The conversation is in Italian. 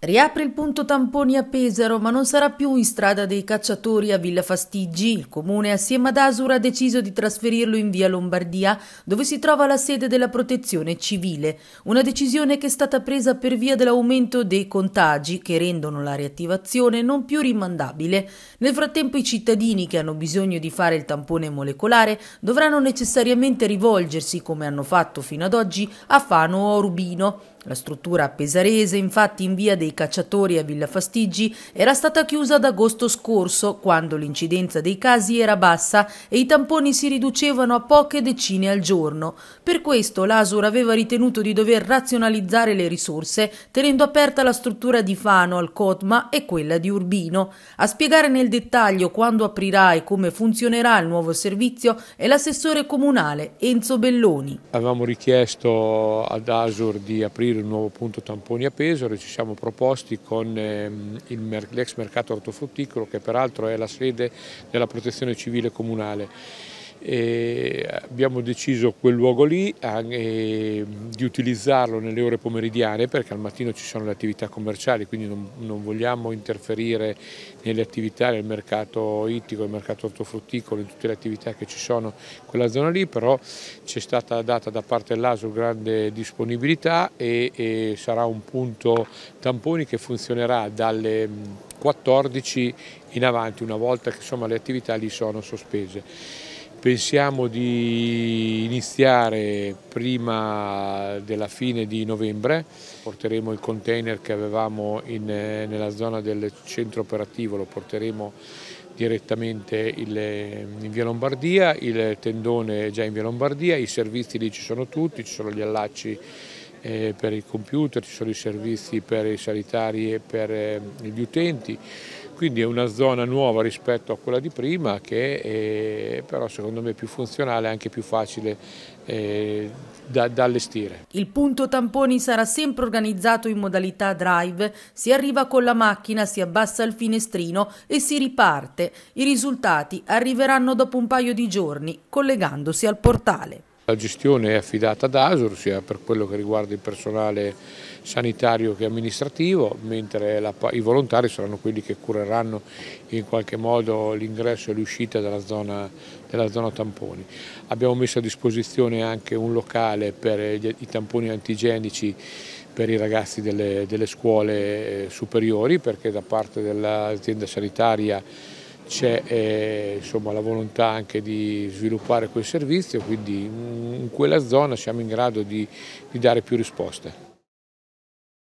Riapre il punto tamponi a Pesaro, ma non sarà più in strada dei cacciatori a Villa Fastiggi. Il comune assieme ad Asura ha deciso di trasferirlo in via Lombardia, dove si trova la sede della protezione civile. Una decisione che è stata presa per via dell'aumento dei contagi, che rendono la riattivazione non più rimandabile. Nel frattempo i cittadini che hanno bisogno di fare il tampone molecolare dovranno necessariamente rivolgersi, come hanno fatto fino ad oggi, a Fano o Rubino. La struttura pesarese, infatti, in via dei dei cacciatori a Villa Fastiggi era stata chiusa ad agosto scorso, quando l'incidenza dei casi era bassa e i tamponi si riducevano a poche decine al giorno. Per questo l'Asur aveva ritenuto di dover razionalizzare le risorse, tenendo aperta la struttura di Fano al Cotma e quella di Urbino. A spiegare nel dettaglio quando aprirà e come funzionerà il nuovo servizio è l'assessore comunale Enzo Belloni. Avevamo richiesto ad Asur di aprire un nuovo punto tamponi a peso, e ci siamo proposti posti con ehm, l'ex mercato ortofrutticolo che peraltro è la sede della protezione civile comunale. E abbiamo deciso quel luogo lì ehm, di utilizzarlo nelle ore pomeridiane perché al mattino ci sono le attività commerciali quindi non, vogliamo interferire nelle attività nel mercato ittico, nel mercato ortofrutticolo, in tutte le attività che ci sono in quella zona lì però c'è stata data da parte dell'ASU grande disponibilità e, e sarà un punto tamponi che funzionerà dalle 14 mm, in avanti una volta che insomma, le attività lì sono sospese. Pensiamo di iniziare prima della fine di novembre, porteremo il container che avevamo in, eh, nella zona del centro operativo, lo porteremo direttamente il, ehm, in via Lombardia, il tendone è già in via Lombardia, i servizi lì ci sono tutti, ci sono gli allacci eh, per il computer, ci sono i servizi per i sanitari e per eh, gli utenti, quindi è una zona nuova rispetto a quella di prima che è, però secondo me è più funzionale e anche più facile eh, da, da allestire. Il punto tamponi sarà sempre organizzato in modalità drive, si arriva con la macchina, si abbassa il finestrino e si riparte. I risultati arriveranno dopo un paio di giorni collegandosi al portale. La gestione è affidata ad ASUR sia per quello che riguarda il personale sanitario che amministrativo, mentre la, i volontari saranno quelli che cureranno in qualche modo l'ingresso e l'uscita dalla zona, della zona tamponi. Abbiamo messo a disposizione anche un locale per i tamponi antigenici per i ragazzi delle, delle scuole eh, superiori perché da parte dell'azienda sanitaria c'è eh, la volontà anche di sviluppare quel servizio, quindi in quella zona siamo in grado di, di dare più risposte.